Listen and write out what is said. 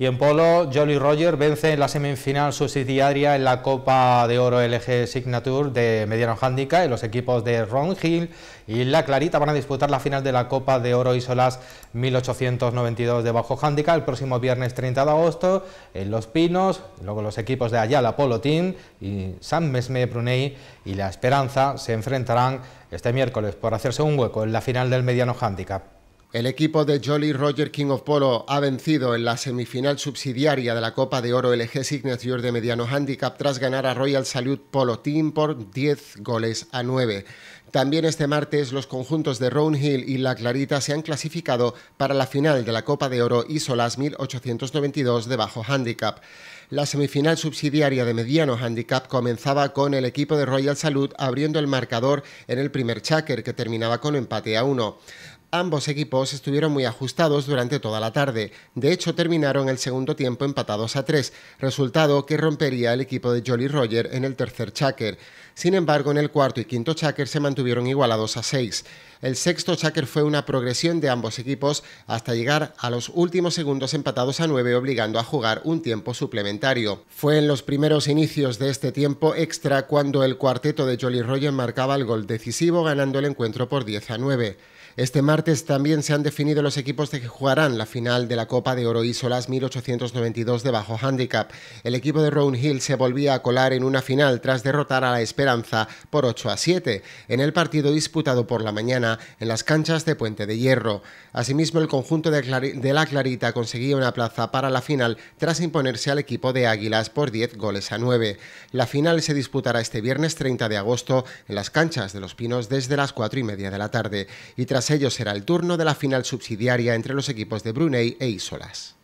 Y en polo, Jolly Roger vence en la semifinal subsidiaria en la Copa de Oro LG Signature de Mediano Handicap y los equipos de Ron Hill y La Clarita van a disputar la final de la Copa de Oro Isolas 1892 de Bajo Handicap el próximo viernes 30 de agosto en Los Pinos, luego los equipos de Ayala Polo Team y San Mesme Brunei y La Esperanza se enfrentarán este miércoles por hacerse un hueco en la final del Mediano Handicap. El equipo de Jolly Roger King of Polo ha vencido en la semifinal subsidiaria de la Copa de Oro LG Signature de mediano handicap tras ganar a Royal Salud Polo Team por 10 goles a 9. También este martes los conjuntos de Round Hill y La Clarita se han clasificado para la final de la Copa de Oro Isolas 1892 de bajo handicap. La semifinal subsidiaria de mediano handicap comenzaba con el equipo de Royal Salud abriendo el marcador en el primer cháquer que terminaba con empate a 1. Ambos equipos estuvieron muy ajustados durante toda la tarde. De hecho, terminaron el segundo tiempo empatados a tres, resultado que rompería el equipo de Jolly Roger en el tercer chacker Sin embargo, en el cuarto y quinto cháquer se mantuvieron igualados a seis. El sexto chacker fue una progresión de ambos equipos hasta llegar a los últimos segundos empatados a nueve, obligando a jugar un tiempo suplementario. Fue en los primeros inicios de este tiempo extra cuando el cuarteto de Jolly Roger marcaba el gol decisivo, ganando el encuentro por 10 a 9. Este martes también se han definido los equipos de que jugarán la final de la Copa de Oro Isolas 1892 de bajo handicap. El equipo de Round Hill se volvía a colar en una final tras derrotar a la Esperanza por 8 a 7 en el partido disputado por la mañana en las canchas de Puente de Hierro. Asimismo, el conjunto de, la Clarita conseguía una plaza para la final tras imponerse al equipo de Águilas por 10 goles a 9. La final se disputará este viernes 30 de agosto en las canchas de Los Pinos desde las 4 y media de la tarde y tras ellos será el turno de la final subsidiaria entre los equipos de Brunei e Isolas.